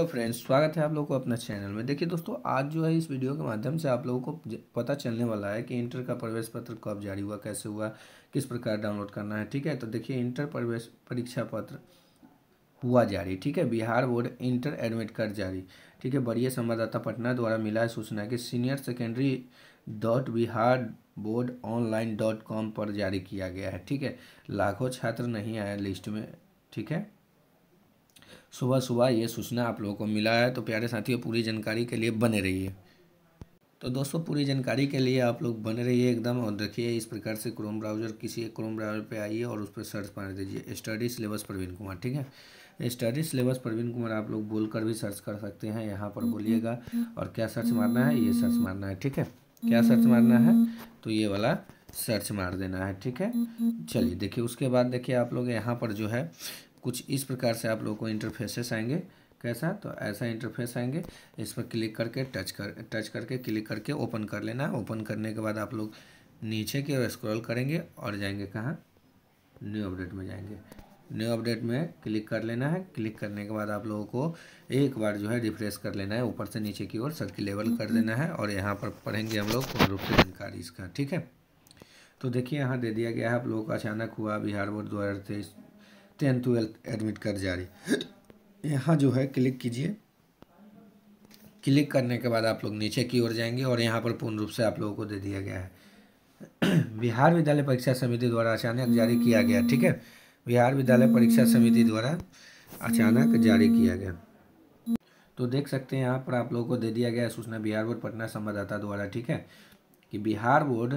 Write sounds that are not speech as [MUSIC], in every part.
Hello friends स्वागत है आप लोगों को अपना चैनल में देखिए दोस्तों आज जो है इस वीडियो के माध्यम से आप लोगों को पता चलने वाला है कि इंटर का प्रवेश पत्र कब जारी हुआ कैसे हुआ किस प्रकार डाउनलोड करना है ठीक है तो देखिए इंटर प्रवेश परीक्षा पत्र हुआ जारी ठीक है Bihar board inter admit card जारी ठीक है बढ़िया संवाददाता पटना द्वारा मिला है सूचना कि senior secondary dot Bihar board online dot com पर जारी किया गया है ठीक है लाखों छात्र नहीं आए लिस्ट में ठीक है सुबह सुबह ये सूचना आप लोगों को मिला है तो प्यारे साथियों पूरी जानकारी के लिए बने रहिए तो दोस्तों पूरी जानकारी के लिए आप लोग बने रहिए एकदम और देखिए इस प्रकार से क्रोम ब्राउज़र किसी एक क्रोम ब्राउज़र पे आइए और उस पर सर्च मार दीजिए स्टडी सिलेबस प्रवीण कुमार ठीक है स्टडी सिलेबस प्रवीण कुमार आप लोग बोल भी सर्च कर सकते हैं यहाँ पर हम्म, बोलिएगा हम्म, हम्म। और क्या सर्च मारना है ये सर्च मारना है ठीक है क्या सर्च मारना है तो ये वाला सर्च मार देना है ठीक है चलिए देखिए उसके बाद देखिए आप लोग यहाँ पर जो है कुछ इस प्रकार से आप लोगों को इंटरफेसेस आएंगे कैसा तो ऐसा इंटरफेस आएंगे इस पर क्लिक करके टच कर टच करके क्लिक करके ओपन कर लेना ओपन करने के बाद आप लोग नीचे की ओर स्क्रॉल करेंगे और जाएंगे कहाँ न्यू अपडेट में जाएंगे न्यू अपडेट में क्लिक कर लेना है क्लिक करने के बाद आप लोगों को एक बार जो है रिफ्रेश कर लेना है ऊपर से नीचे की ओर सर्किलेबल कर देना है और यहाँ पर पढ़ेंगे हम लोग पूर्ण रूप से जानकारी इसका ठीक है तो देखिए यहाँ दे दिया गया है आप लोगों का अचानक हुआ बिहार बोर्ड दो हज़ार तेईस टेन ट्वेल्थ एडमिट कार्ड जारी यहाँ जो है क्लिक कीजिए क्लिक करने के बाद आप लोग नीचे की ओर जाएंगे और यहाँ पर पूर्ण रूप से आप लोगों को दे दिया गया है [CLEARS THROAT] बिहार विद्यालय परीक्षा समिति द्वारा अचानक जारी किया गया ठीक है बिहार विद्यालय परीक्षा समिति द्वारा अचानक जारी किया गया तो देख सकते हैं यहाँ पर आप लोगों को दे दिया गया सूचना बिहार बोर्ड पटना संवाददाता द्वारा ठीक है कि बिहार बोर्ड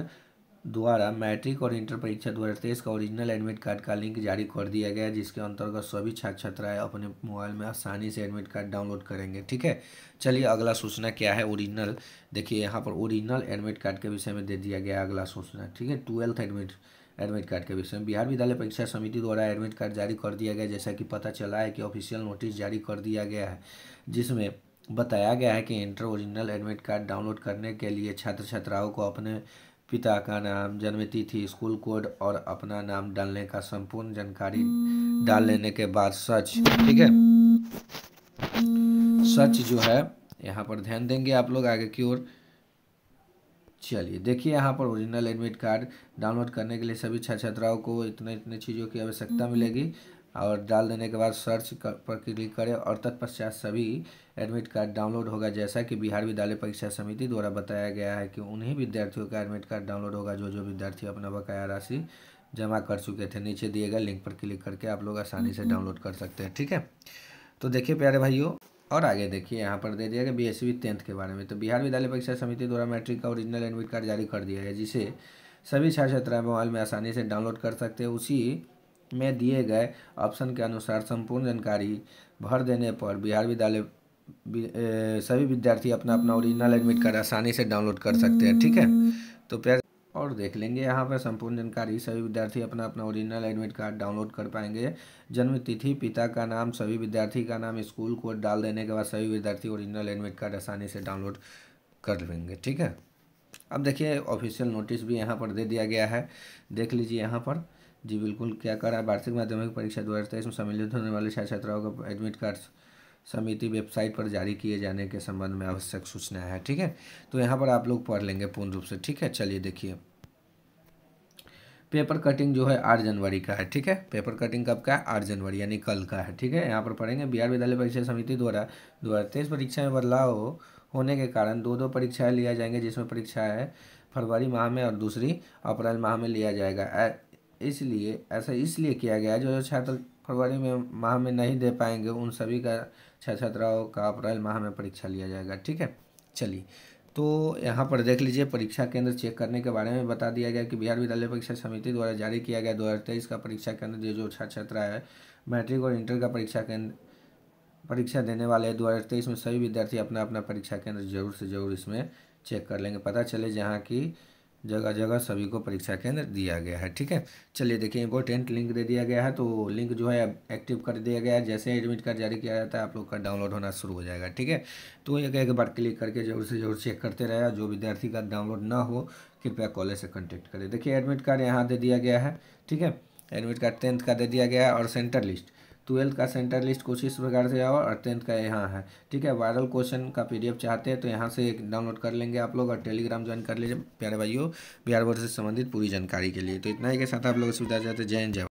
द्वारा मैट्रिक और इंटर परीक्षा दो हज़ार का ओरिजिनल एडमिट कार्ड का लिंक जारी कर दिया गया जिसके अंतर्गत सभी छात्र छात्राएं अपने मोबाइल में आसानी से एडमिट कार्ड डाउनलोड करेंगे ठीक है चलिए अगला सूचना क्या है ओरिजिनल देखिए यहाँ पर ओरिजिनल एडमिट कार्ड के विषय में दे दिया गया अगला सूचना ठीक है ट्वेल्थ एडमिट एडमिट कार्ड के विषय में बिहार विद्यालय परीक्षा समिति द्वारा एडमिट कार्ड जारी कर दिया गया जैसा कि पता चला है कि ऑफिशियल नोटिस जारी कर दिया गया है जिसमें बताया गया है कि inter original admit card download करने के लिए छात्र छात्राओं को अपने पिता का नाम जन्मतिथि स्कूल कोड और अपना नाम डालने का संपूर्ण जानकारी डाल लेने के बाद सच ठीक है सच जो है यहाँ पर ध्यान देंगे आप लोग आगे की ओर चलिए देखिए यहाँ पर ओरिजिनल एडमिट कार्ड डाउनलोड करने के लिए सभी छात्र छात्राओं को इतने इतने चीज़ों की आवश्यकता हम्म। मिलेगी और डाल देने के बाद सर्च कर, पर क्लिक करें और तत्पश्चात सभी एडमिट कार्ड डाउनलोड होगा जैसा कि बिहार विद्यालय परीक्षा समिति द्वारा बताया गया है कि उन्हीं विद्यार्थियों का एडमिट कार्ड डाउनलोड होगा जो जो विद्यार्थी अपना बकाया राशि जमा कर चुके थे नीचे दिए गए लिंक पर क्लिक करके आप लोग आसानी से हम्म। डाउनलोड कर सकते हैं ठीक है तो देखिए प्यारे भाइयों और आगे देखिए यहाँ पर दे दिया गया बी एस टेंथ के बारे में तो बिहार विद्यालय परीक्षा समिति द्वारा मैट्रिक का ओरिजिनल एडमिट कार्ड जारी कर दिया है जिसे सभी छात्र छात्राएं मोबाइल में आसानी से डाउनलोड कर सकते हैं उसी में दिए गए ऑप्शन के अनुसार संपूर्ण जानकारी भर देने पर बिहार विद्यालय सभी विद्यार्थी अपना अपना ओरिजिनल एडमिट कार्ड आसानी से डाउनलोड कर सकते हैं ठीक है तो प्यार और देख लेंगे यहाँ पर संपूर्ण जानकारी सभी विद्यार्थी अपना अपना ओरिजिनल एडमिट कार्ड डाउनलोड कर पाएंगे जन्म तिथि पिता का नाम सभी विद्यार्थी का नाम स्कूल कोड डाल देने के बाद सभी विद्यार्थी ओरिजिनल एडमिट कार्ड आसानी से डाउनलोड कर लेंगे ठीक है अब देखिए ऑफिशियल नोटिस भी यहाँ पर दे दिया गया है देख लीजिए यहाँ पर जी बिल्कुल क्या कर रहा है वार्षिक माध्यमिक परीक्षा दो हज़ार में सम्मिलित होने वाले छात्र छात्राओं का एडमिट कार्ड समिति वेबसाइट पर जारी किए जाने के संबंध में आवश्यक सूचना है ठीक है तो यहाँ पर आप लोग पढ़ लेंगे पूर्ण रूप से ठीक है चलिए देखिए पेपर कटिंग जो है आठ जनवरी का है ठीक है पेपर कटिंग कब का है आठ जनवरी यानी कल का है ठीक है यहाँ पर पढ़ेंगे बिहार विद्यालय परीक्षा समिति द्वारा दो हज़ार तेईस परीक्षा में बदलाव होने के कारण दो दो परीक्षाएं लिया जाएंगे जिसमें परीक्षाएं फरवरी माह में और दूसरी अप्रैल माह में लिया जाएगा इसलिए ऐसा इसलिए किया गया जो छात्र फरवरी में माह में नहीं दे पाएंगे उन सभी का छात्र छात्राओं का अप्रैल माह में परीक्षा लिया जाएगा ठीक है चलिए तो यहाँ पर देख लीजिए परीक्षा केंद्र चेक करने के बारे में बता दिया गया कि बिहार विद्यालय परीक्षा समिति द्वारा जारी किया गया दो हज़ार तेईस का परीक्षा केंद्र जो जो छात्र छात्रा है मैट्रिक और इंटर का परीक्षा केंद्र परीक्षा देने वाले दो हज़ार तेईस में सभी विद्यार्थी अपना अपना परीक्षा केंद्र जरूर से जरूर इसमें चेक कर लेंगे पता चले जहाँ की जगह जगह सभी को परीक्षा केंद्र दिया गया है ठीक है चलिए देखिए इंपॉर्टेंट लिंक दे दिया गया है तो लिंक जो है एक्टिव कर दिया गया है जैसे एडमिट कार्ड जारी किया जाता है आप लोग का डाउनलोड होना शुरू हो जाएगा ठीक है तो एक एक बार क्लिक करके जरूर से जरूर चेक करते रहेगा जो विद्यार्थी का डाउनलोड ना हो कृपया कॉलेज से कॉन्टैक्ट करें देखिए एडमिट कार्ड यहाँ दे दिया गया है ठीक है एडमिट कार्ड टेंथ का दे दिया गया है और सेंटर लिस्ट ट्वेल्थ का सेंटर लिस्ट कुछ इस प्रकार से है और टेंथ का यहाँ है ठीक है वायरल क्वेश्चन का पीडीएफ चाहते हैं तो यहाँ से डाउनलोड कर लेंगे आप लोग और टेलीग्राम ज्वाइन कर लीजिए प्यारे भाइयों बिहार बोर्ड से संबंधित पूरी जानकारी के लिए तो इतना ही के साथ आप लोग सुविधा चाहते जय जय